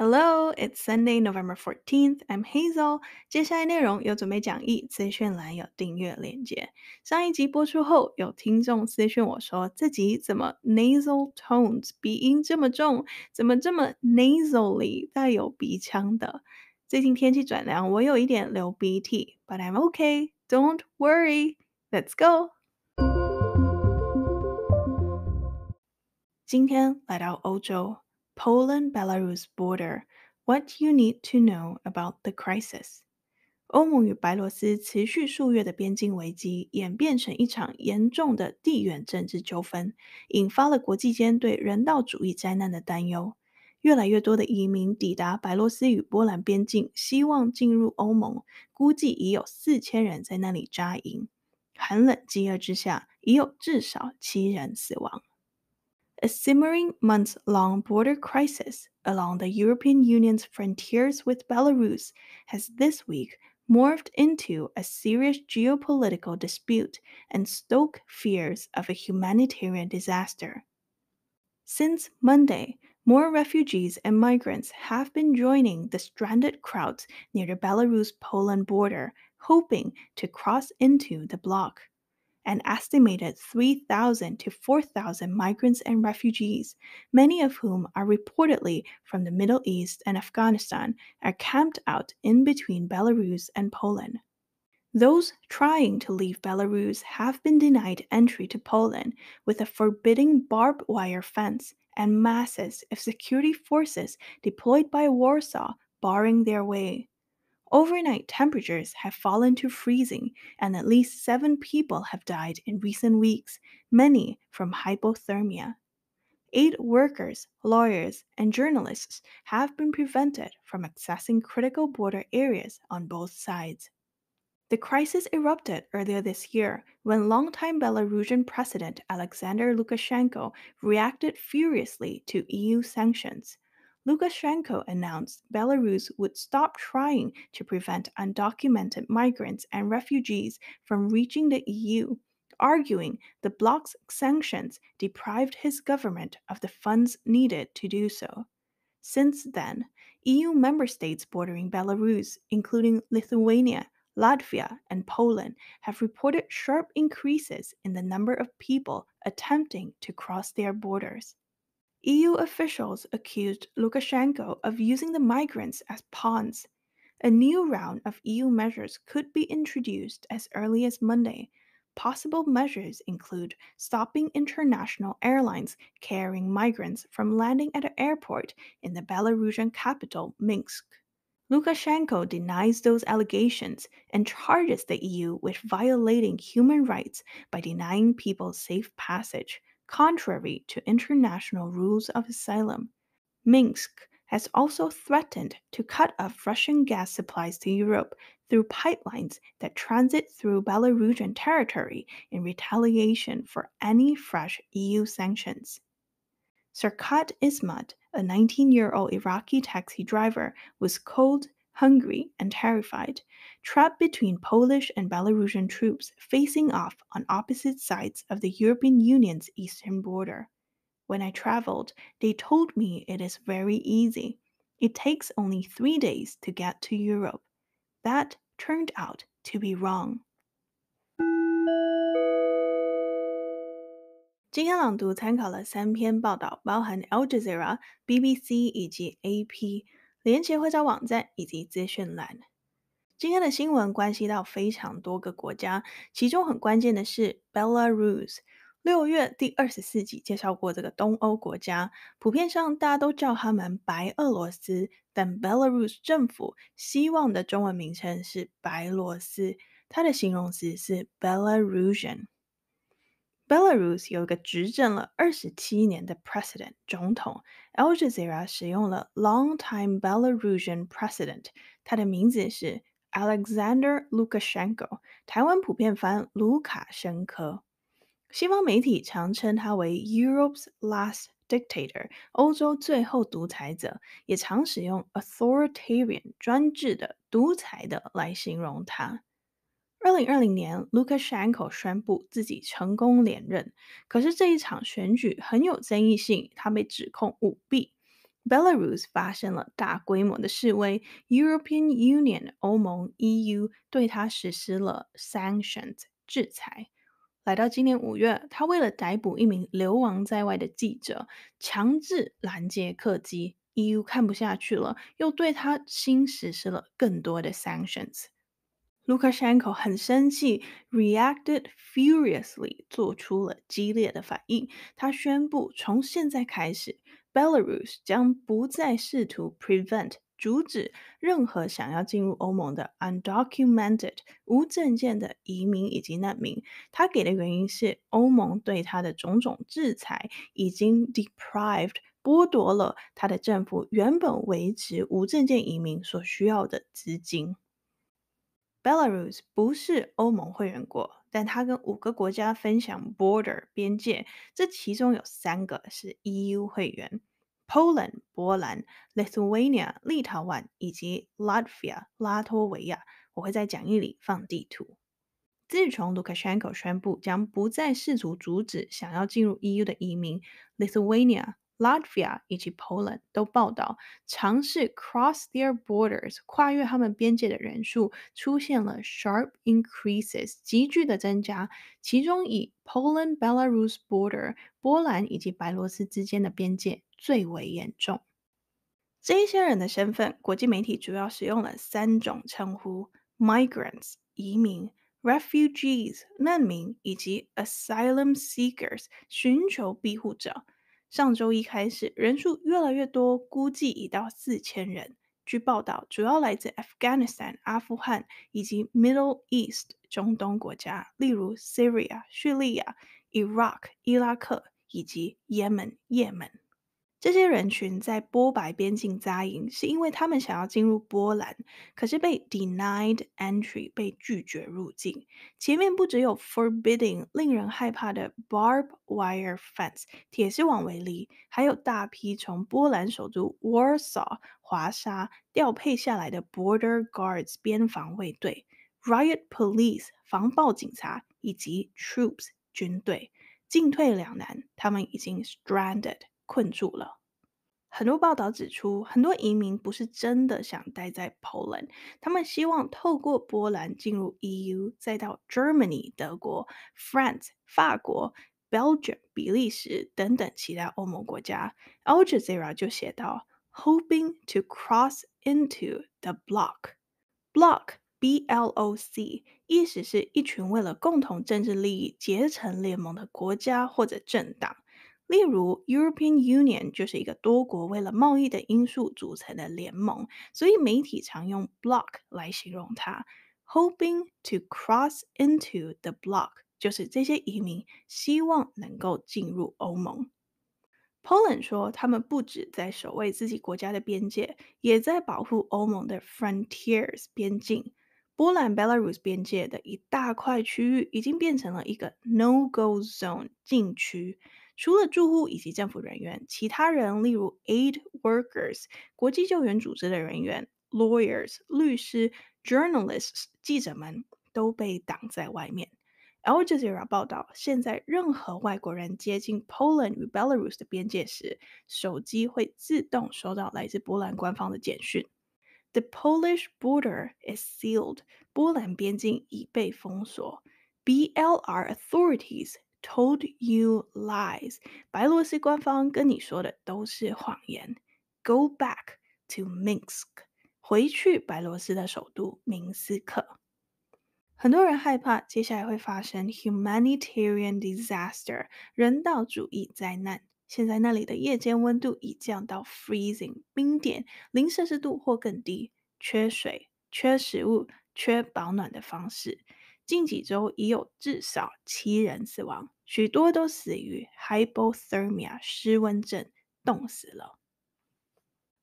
Hello, it's Sunday, November fourteenth. I'm Hazel。接下来内容有准备讲义，资讯栏有订阅链接。上一集播出后，有听众私讯我说，这集怎么 nasal tones 鼻音这么重，怎么这么 nasally 带有鼻腔的？最近天气转凉，我有一点流鼻涕，but I'm okay. Don't worry. Let's go. 今天来到欧洲。Poland-Belarus border, what you need to know about the crisis. 欧盟与白罗斯持续数月的边境危机演变成一场严重的地缘政治纠纷，引发了国际间对人道主义灾难的担忧。越来越多的移民抵达白罗斯与波兰边境，希望进入欧盟。估计已有四千人在那里扎营，寒冷饥饿之下，已有至少七人死亡。a simmering months long border crisis along the European Union's frontiers with Belarus has this week morphed into a serious geopolitical dispute and stoked fears of a humanitarian disaster. Since Monday, more refugees and migrants have been joining the stranded crowds near the Belarus Poland border, hoping to cross into the bloc an estimated 3,000 to 4,000 migrants and refugees, many of whom are reportedly from the Middle East and Afghanistan, are camped out in between Belarus and Poland. Those trying to leave Belarus have been denied entry to Poland with a forbidding barbed wire fence and masses of security forces deployed by Warsaw barring their way. Overnight temperatures have fallen to freezing, and at least seven people have died in recent weeks, many from hypothermia. Eight workers, lawyers, and journalists have been prevented from accessing critical border areas on both sides. The crisis erupted earlier this year when longtime Belarusian President Alexander Lukashenko reacted furiously to EU sanctions. Lukashenko announced Belarus would stop trying to prevent undocumented migrants and refugees from reaching the EU, arguing the bloc's sanctions deprived his government of the funds needed to do so. Since then, EU member states bordering Belarus, including Lithuania, Latvia, and Poland, have reported sharp increases in the number of people attempting to cross their borders. EU officials accused Lukashenko of using the migrants as pawns. A new round of EU measures could be introduced as early as Monday. Possible measures include stopping international airlines carrying migrants from landing at an airport in the Belarusian capital, Minsk. Lukashenko denies those allegations and charges the EU with violating human rights by denying people safe passage contrary to international rules of asylum. Minsk has also threatened to cut off Russian gas supplies to Europe through pipelines that transit through Belarusian territory in retaliation for any fresh EU sanctions. Sarkat Ismat, a 19 year old Iraqi taxi driver, was killed hungry and terrified, trapped between Polish and Belarusian troops facing off on opposite sides of the European Union's eastern border. When I traveled, they told me it is very easy. It takes only three days to get to Europe. That turned out to be wrong. 今天朗读参考了三篇报道，包含 Al Jazeera、BBC 以及 AP。连结会在网站以及资讯栏。今天的新闻关系到非常多个国家，其中很关键的是 Belarus。六月第二十四集介绍过这个东欧国家，普遍上大家都叫他们白俄罗斯，但 Belarus 政府希望的中文名称是白罗斯，它的形容词是 Belarusian。Belarus 有一个执政了二十七年的 president 总统，Al Jazeera 使用了 long-time Belarusian president，他的名字是 Alexander Lukashenko，台湾普遍翻卢卡申科。西方媒体常称他为 Europe's last dictator，欧洲最后独裁者，也常使用 authoritarian 专制的独裁的来形容他。二零二零年，l u k a s h e n k o 宣布自己成功连任。可是这一场选举很有争议性，他被指控舞弊。Belarus 发生了大规模的示威，European Union（ 欧盟，EU） 对他实施了 sanctions（ 制裁）。来到今年五月，他为了逮捕一名流亡在外的记者，强制拦截客机。EU 看不下去了，又对他新实施了更多的 sanctions。卢卡申科很生气，reacted furiously，做出了激烈的反应。他宣布，从现在开始，Belarus 将不再试图 prevent 阻止任何想要进入欧盟的 undocumented 无证件的移民以及难民。他给的原因是，欧盟对他的种种制裁已经 deprived 剥夺了他的政府原本维持无证件移民所需要的资金。Belarus 不是欧盟会员国，但它跟五个国家分享 border 边界，这其中有三个是 EU 会员：Poland 波兰、Lithuania 立陶宛以及 Latvia 拉脱维亚。我会在讲义里放地图。自从 Lukashenko 宣布将不再试图阻止想要进入 EU 的移民，Lithuania。Latvia 以及 Poland 都报道，尝试 cross their borders 跨越他们边界的人数出现了 sharp increases 急剧的增加。其中以 Poland Belarus border 波兰以及白罗斯之间的边界最为严重。这些人的身份，国际媒体主要使用了三种称呼：migrants 移民、refugees 难民以及 asylum seekers 寻求庇护者。上周一开始，人数越来越多，估计已到四千人。据报道，主要来自 Afghanistan（ 阿富汗）以及 Middle East（ 中东）国家，例如 Syria（ 叙利亚）、Iraq（ 伊拉克）以及 Yemen（ 也门）。这些人群在波白边境扎营，是因为他们想要进入波兰，可是被 denied entry，被拒绝入境。前面不只有 forbidding，令人害怕的 barbed wire fence，铁丝网围篱，还有大批从波兰首都 Warsaw 华沙调配下来的 border guards 边防卫队、riot police 防暴警察以及 troops 军队，进退两难，他们已经 stranded。困住了。很多报道指出，很多移民不是真的想待在 Poland，他们希望透过波兰进入 EU，再到 Germany 德国、France 法国、Belgium 比利时等等其他欧盟国家。Al Jazeera 就写到：Hoping to cross into the bloc，block k B L O C，意思是一群为了共同政治利益结成联盟的国家或者政党。例如，European Union 就是一个多国为了贸易的因素组成的联盟，所以媒体常用 block 来形容它。Hoping to cross into the block，就是这些移民希望能够进入欧盟。Poland 说，他们不止在守卫自己国家的边界，也在保护欧盟的 frontiers 边境。波兰 Belarus 边界的一大块区域已经变成了一个 no-go zone 禁区。除了住户以及政府人员，其他人，例如 aid workers 国际救援组织的人员、lawyers 律师、journalists 记者们都被挡在外面。Al Jazeera 报道，现在任何外国人接近 Poland 与 Belarus 的边界时，手机会自动收到来自波兰官方的简讯。The Polish border is sealed。波兰边境已被封锁。BLR authorities。Told you lies，白罗斯官方跟你说的都是谎言。Go back to Minsk，回去白罗斯的首都明斯克。很多人害怕接下来会发生 humanitarian disaster 人道主义灾难。现在那里的夜间温度已降到 freezing 冰点零摄氏度或更低，缺水、缺食物、缺保暖的方式。近几周已有至少七人死亡，许多都死于 hypothermia 失温症，冻死了。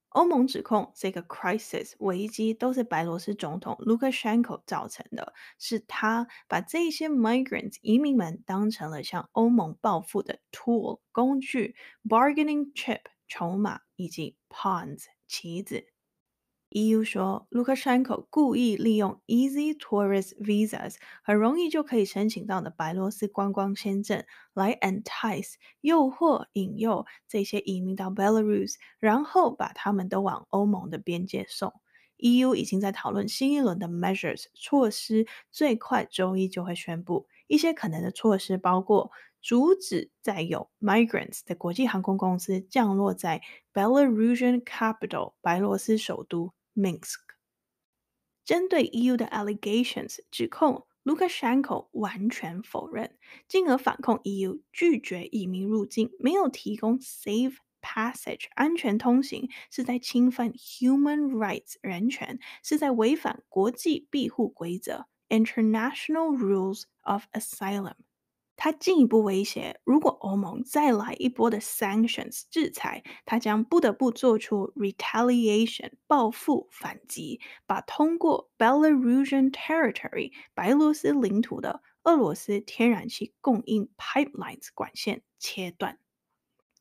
欧盟指控这个 crisis 危机都是白罗斯总统卢 n 申 o 造成的，是他把这些 migrants 移民们当成了向欧盟报复的 tool 工具、bargaining chip 筹码以及 pawns 棋子。EU 说，l u k a s h e n k o 故意利用 Easy Tourist Visas 很容易就可以申请到的白罗斯观光签证，来 entice 诱惑、引诱这些移民到 Belarus，然后把他们都往欧盟的边界送。EU 已经在讨论新一轮的 measures 措施，最快周一就会宣布一些可能的措施，包括阻止载有 migrants 的国际航空公司降落在 Belarusian capital 白罗斯首都。Minsk。针对 EU 的 allegations 指控，Lukashenko 完全否认，进而反控 EU 拒绝移民入境，没有提供 safe passage 安全通行，是在侵犯 human rights 人权，是在违反国际庇护规则 international rules of asylum。他进一步威胁，如果欧盟再来一波的 sanctions 制裁，他将不得不做出 retaliation 报复反击，把通过 Belarusian territory 白罗斯领土的俄罗斯天然气供应 pipelines 管线切断。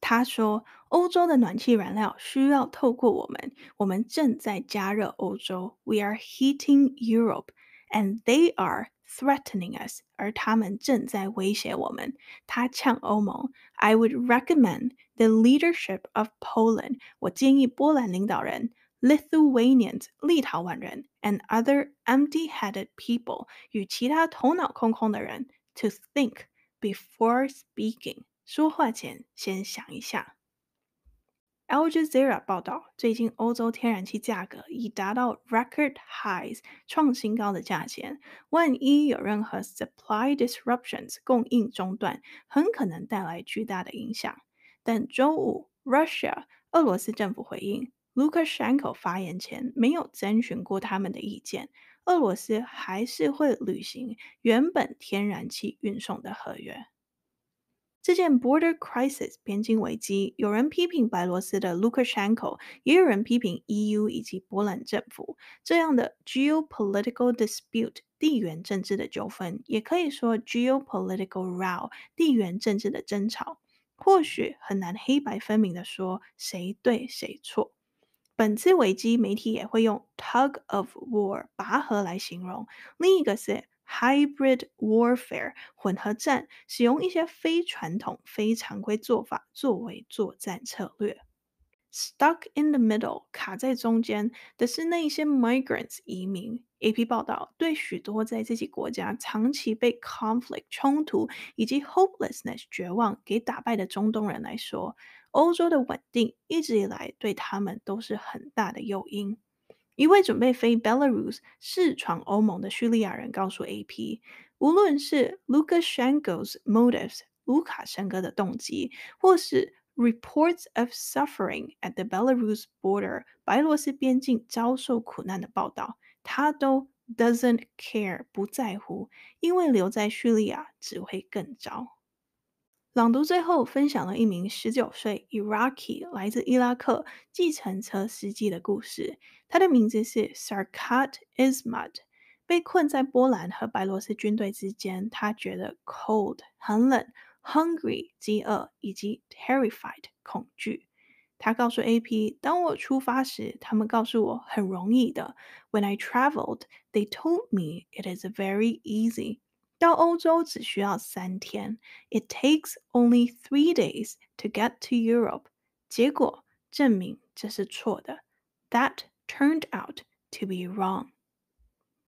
他说，欧洲的暖气燃料需要透过我们，我们正在加热欧洲，We are heating Europe，and they are。threatening us，而他们正在威胁我们。他呛欧盟，I would recommend the leadership of Poland，我建议波兰领导人，Lithuanians，立陶宛人，and other empty-headed people，与其他头脑空空的人，to think before speaking，说话前先想一下。LJazeera 报道，最近欧洲天然气价格已达到 record highs，创新高的价钱。万一有任何 supply disruptions，供应中断，很可能带来巨大的影响。但周五，Russia 俄罗斯政府回应，Lukashenko 发言前没有征询过他们的意见，俄罗斯还是会履行原本天然气运送的合约。这件 border crisis 边境危机，有人批评白罗斯的 Lukashenko，也有人批评 EU 以及波兰政府。这样的 geopolitical dispute 地缘政治的纠纷，也可以说 geopolitical row 地缘政治的争吵，或许很难黑白分明的说谁对谁错。本次危机，媒体也会用 tug of war 拔河来形容。另一个是。Hybrid warfare 混合战，使用一些非传统、非常规做法作为作战策略。Stuck in the middle 卡在中间的是那些 migrants 移民。AP 报道，对许多在自己国家长期被 conflict 冲突以及 hopelessness 绝望给打败的中东人来说，欧洲的稳定一直以来对他们都是很大的诱因。一位准备飞 Belarus 试闯欧盟的叙利亚人告诉 AP，无论是 Lukashenko's motives 卢卡申科的动机，或是 reports of suffering at the Belarus border 白罗斯边境遭受苦难的报道，他都 doesn't care 不在乎，因为留在叙利亚只会更糟。朗读最后分享了一名十九岁 Iraqi 来自伊拉克计程车司机的故事，他的名字是 Sarkat Ismat。被困在波兰和白罗斯军队之间，他觉得 cold 很冷，hungry 饥饿以及 terrified 恐惧。他告诉 AP，当我出发时，他们告诉我很容易的。When I traveled, they told me it is very easy。”到欧洲只需要三天，It takes only three days to get to Europe. Europe。结果证明这是错的，That turned out to be wrong.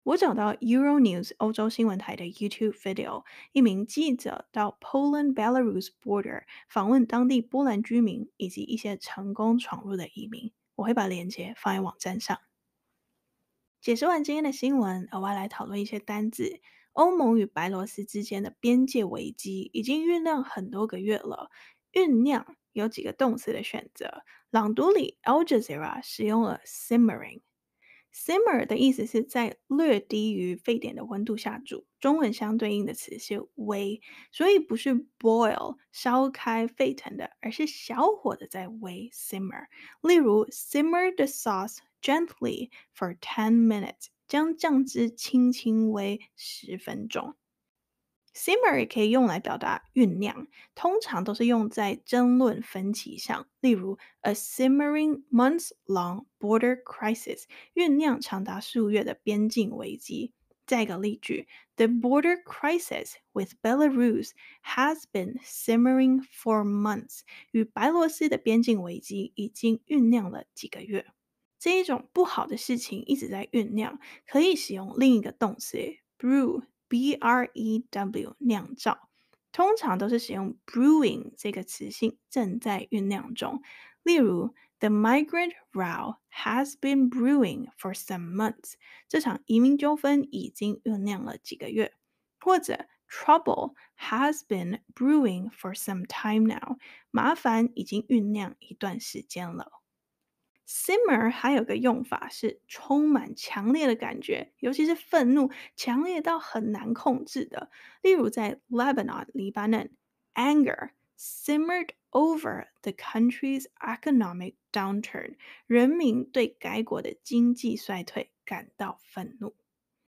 我找到 Euro News 欧洲新闻台的 YouTube video，一名记者到 Poland-Belarus border 访问当地波兰居民以及一些成功闯入的移民。我会把链接放在网站上。解释完今天的新闻，额外来讨论一些单字。欧盟与白罗斯之间的边界危机已经酝酿很多个月了。酝酿有几个动词的选择。朗读里 Al Jazeera 使用了 simmering。simmer 的意思是在略低于沸点的温度下煮。中文相对应的词是煨，所以不是 boil 烧开沸腾的，而是小火的在煨 simmer。例如，simmer the sauce gently for ten minutes。将酱汁轻轻微十分钟。Simmer 也可以用来表达酝酿，通常都是用在争论分歧上。例如，A simmering months-long border crisis，酝酿长达数月的边境危机。再一个例句，The border crisis with Belarus has been simmering for months，与白罗斯的边境危机已经酝酿了几个月。这一种不好的事情一直在酝酿，可以使用另一个动词 brew b r e w 酿造，通常都是使用 brewing 这个词性正在酝酿中。例如，the migrant row has been brewing for some months，这场移民纠纷已经酝酿了几个月。或者，trouble has been brewing for some time now，麻烦已经酝酿一段时间了。Simmer 还有个用法是充满强烈的感觉，尤其是愤怒，强烈到很难控制的。例如，在 Lebanon 黎巴嫩，anger simmered over the country's economic downturn，人民对该国的经济衰退感到愤怒。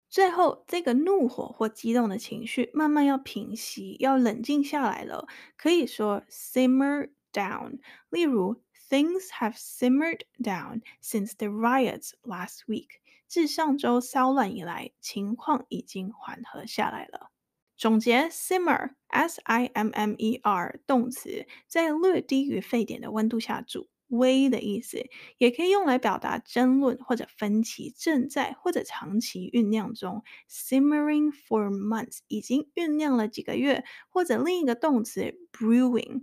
最后，这个怒火或激动的情绪慢慢要平息，要冷静下来了，可以说 simmer down。例如。Things have simmered down since the riots last week. 自上周骚乱以来，情况已经缓和下来了。总结：simmer, s-i-m-m-e-r，动词，在略低于沸点的温度下煮，微的意思，也可以用来表达争论或者分歧正在或者长期酝酿中。Simmering for months，已经酝酿了几个月，或者另一个动词 brewing。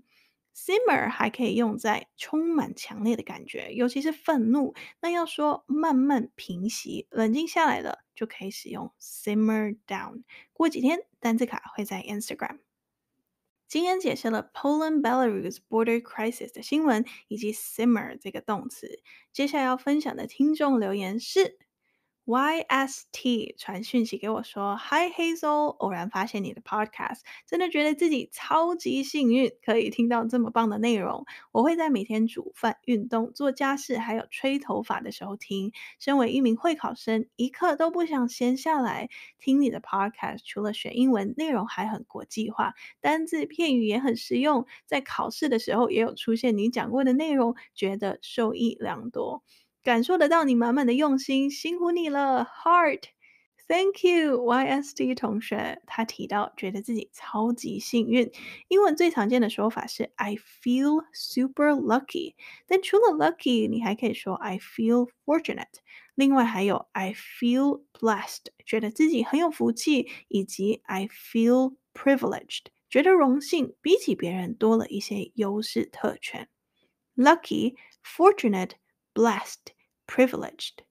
Simmer 还可以用在充满强烈的感觉，尤其是愤怒。那要说慢慢平息、冷静下来了，就可以使用 simmer down。过几天，单字卡会在 Instagram。今天解释了 Poland Belarus border crisis 的新闻以及 simmer 这个动词。接下来要分享的听众留言是。Y S T 传讯息给我说，Hi Hazel，偶然发现你的 podcast，真的觉得自己超级幸运，可以听到这么棒的内容。我会在每天煮饭、运动、做家事，还有吹头发的时候听。身为一名会考生，一刻都不想闲下来听你的 podcast。除了学英文，内容还很国际化，单字片语也很实用，在考试的时候也有出现你讲过的内容，觉得受益良多。感受得到你满满的用心，辛苦你了，Heart，Thank you，YSD 同学，他提到觉得自己超级幸运。英文最常见的说法是 I feel super lucky，但除了 lucky，你还可以说 I feel fortunate。另外还有 I feel blessed，觉得自己很有福气，以及 I feel privileged，觉得荣幸，比起别人多了一些优势特权。lucky，fortunate。Blessed, privileged。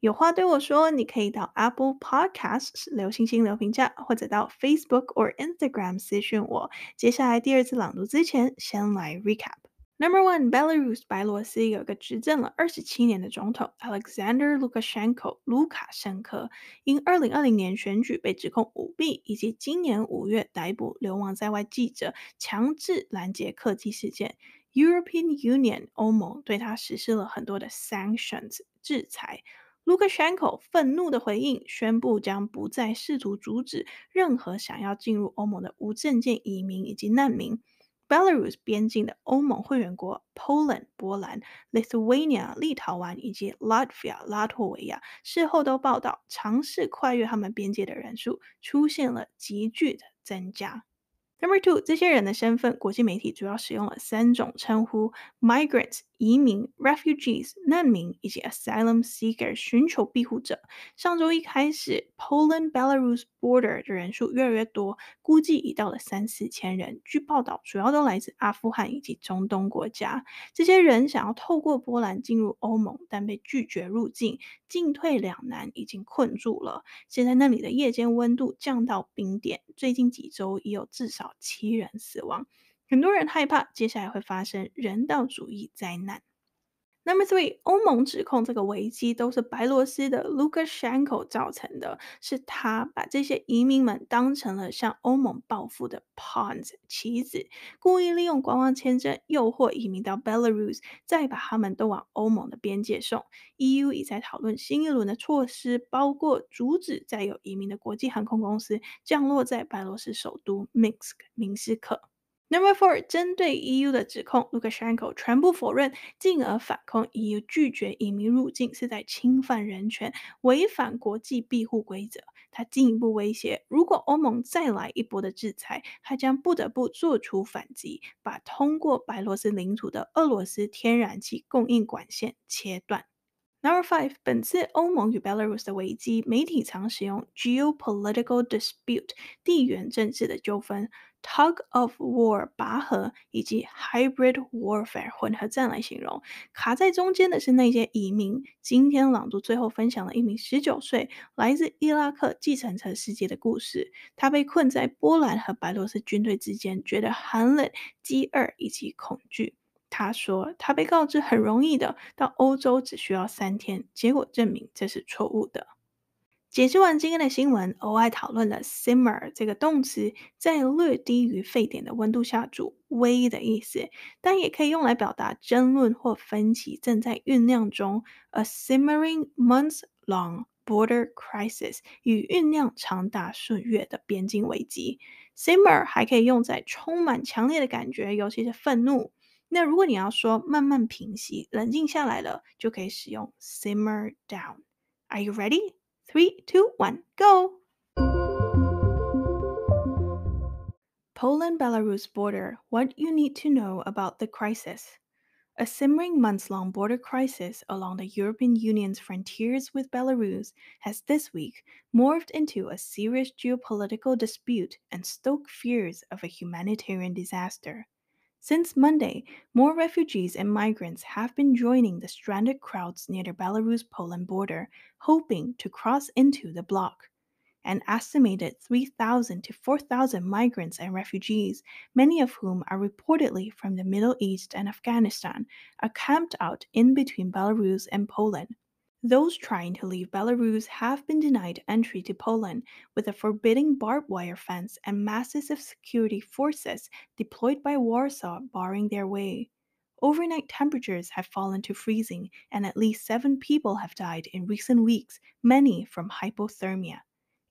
有话对我说，你可以到 Apple Podcasts 留星星、留评价，或者到 Facebook 或 Instagram 私讯我。接下来第二次朗读之前，先来 Recap。Number one, Belarus 白罗斯有个执政了二十七年的总统 Alexander Lukashenko 卢卡申科，因二零二零年选举被指控舞弊，以及今年五月逮捕流亡在外记者、强制拦截客机事件。European Union，欧盟对他实施了很多的 sanctions，制裁。卢克申科愤怒的回应，宣布将不再试图阻止任何想要进入欧盟的无证件移民以及难民。Belarus 边境的欧盟会员国 Poland 波兰、Lithuania 立陶宛以及 Latvia 拉脱维亚事后都报道，尝试跨越他们边界的人数出现了急剧的增加。Number two，这些人的身份，国际媒体主要使用了三种称呼：migrants（ 移民）、refugees（ 难民）以及 asylum s e e k e r 寻求庇护者）。上周一开始，Poland-Belarus border 的人数越来越多，估计已到了三四千人。据报道，主要都来自阿富汗以及中东国家。这些人想要透过波兰进入欧盟，但被拒绝入境。进退两难，已经困住了。现在那里的夜间温度降到冰点，最近几周已有至少七人死亡。很多人害怕接下来会发生人道主义灾难。Number three，欧盟指控这个危机都是白罗斯的 Lukashenko 造成的，是他把这些移民们当成了向欧盟报复的 pawn 棋子，故意利用观光签证诱惑移民到 Belarus，再把他们都往欧盟的边界送。EU 已在讨论新一轮的措施，包括阻止再有移民的国际航空公司降落在白罗斯首都 Minsk 明斯克。Number four，针对 EU 的指控，卢 n k o 全部否认，进而反控 EU 拒绝移民入境是在侵犯人权、违反国际庇护规则。他进一步威胁，如果欧盟再来一波的制裁，他将不得不做出反击，把通过白罗斯领土的俄罗斯天然气供应管线切断。Number five，本次欧盟与 Belarus 的危机，媒体常使用 geopolitical dispute（ 地缘政治的纠纷）、tug of war（ 拔河）以及 hybrid warfare（ 混合战）来形容。卡在中间的是那些移民。今天朗读最后分享了一名十九岁来自伊拉克继承者世界的故事，他被困在波兰和白罗斯军队之间，觉得寒冷、饥饿以及恐惧。他说，他被告知很容易的到欧洲只需要三天，结果证明这是错误的。解释完今天的新闻，额外讨论了 simmer 这个动词，在略低于沸点的温度下煮微的意思，但也可以用来表达争论或分歧正在酝酿中。A simmering months-long border crisis 与酝酿长达数月的边境危机。Simmer 还可以用在充满强烈的感觉，尤其是愤怒。那如果你要说慢慢平息、冷静下来了，就可以使用 simmer down。Are you ready? Three, two, one, go. Poland Belarus border What you need to know about the crisis. A simmering months long border crisis along the European Union's frontiers with Belarus has this week morphed into a serious geopolitical dispute and stoked fears of a humanitarian disaster. Since Monday, more refugees and migrants have been joining the stranded crowds near the Belarus Poland border, hoping to cross into the bloc. An estimated 3,000 to 4,000 migrants and refugees, many of whom are reportedly from the Middle East and Afghanistan, are camped out in between Belarus and Poland, those trying to leave Belarus have been denied entry to Poland, with a forbidding barbed wire fence and masses of security forces deployed by Warsaw barring their way. Overnight temperatures have fallen to freezing, and at least seven people have died in recent weeks, many from hypothermia.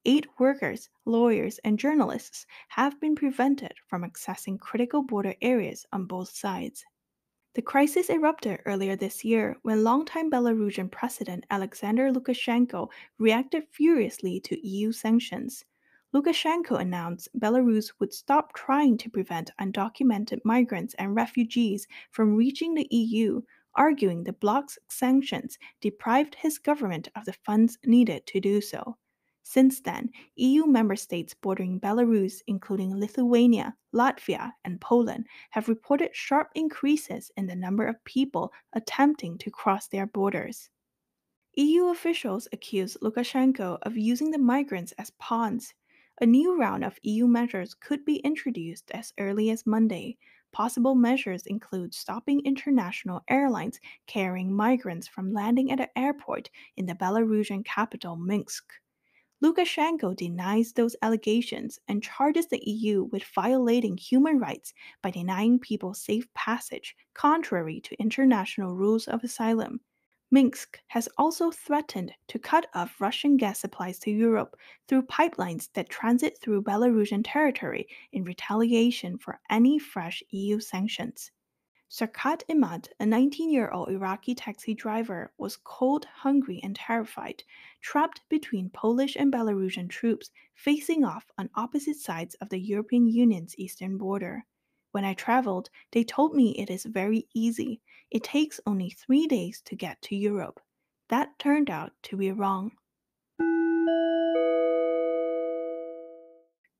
Eight workers, lawyers, and journalists have been prevented from accessing critical border areas on both sides. The crisis erupted earlier this year when longtime Belarusian President Alexander Lukashenko reacted furiously to EU sanctions. Lukashenko announced Belarus would stop trying to prevent undocumented migrants and refugees from reaching the EU, arguing the bloc's sanctions deprived his government of the funds needed to do so. Since then, EU member states bordering Belarus, including Lithuania, Latvia, and Poland, have reported sharp increases in the number of people attempting to cross their borders. EU officials accuse Lukashenko of using the migrants as pawns. A new round of EU measures could be introduced as early as Monday. Possible measures include stopping international airlines carrying migrants from landing at an airport in the Belarusian capital, Minsk. Lukashenko denies those allegations and charges the EU with violating human rights by denying people safe passage, contrary to international rules of asylum. Minsk has also threatened to cut off Russian gas supplies to Europe through pipelines that transit through Belarusian territory in retaliation for any fresh EU sanctions. Sarkat Imad, a 19 year old Iraqi taxi driver, was cold, hungry, and terrified, trapped between Polish and Belarusian troops facing off on opposite sides of the European Union's eastern border. When I traveled, they told me it is very easy. It takes only three days to get to Europe. That turned out to be wrong.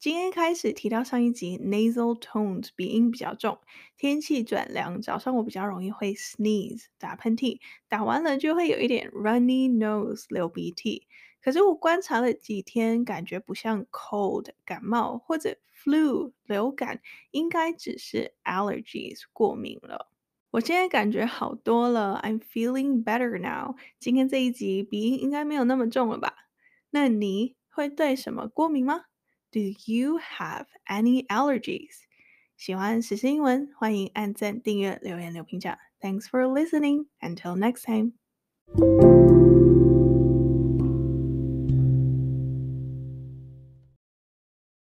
今天开始提到上一集 nasal tone 鼻音比较重。天气转凉，早上我比较容易会 sneeze 打喷嚏，打完了就会有一点 runny nose 流鼻涕。可是我观察了几天，感觉不像 cold 感冒或者 flu 流感，应该只是 allergies 过敏了。我现在感觉好多了，I'm feeling better now。今天这一集鼻音应该没有那么重了吧？那你会对什么过敏吗？Do you have any allergies? allergies？喜欢时事英文，欢迎按赞、订阅、留言、留评价。Thanks for listening. Until next time.